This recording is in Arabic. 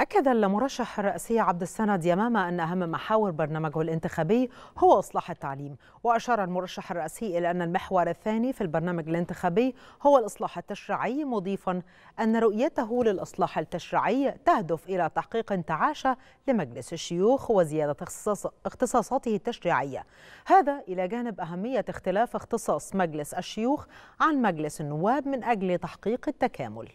أكد المرشح الرئاسي عبد السند يمامة أن أهم محاور برنامجه الانتخابي هو إصلاح التعليم، وأشار المرشح الرئاسي إلى أن المحور الثاني في البرنامج الانتخابي هو الإصلاح التشريعي مضيفا أن رؤيته للإصلاح التشريعي تهدف إلى تحقيق انتعاش لمجلس الشيوخ وزيادة اختصاصاته التشريعية، هذا إلى جانب أهمية اختلاف اختصاص مجلس الشيوخ عن مجلس النواب من أجل تحقيق التكامل.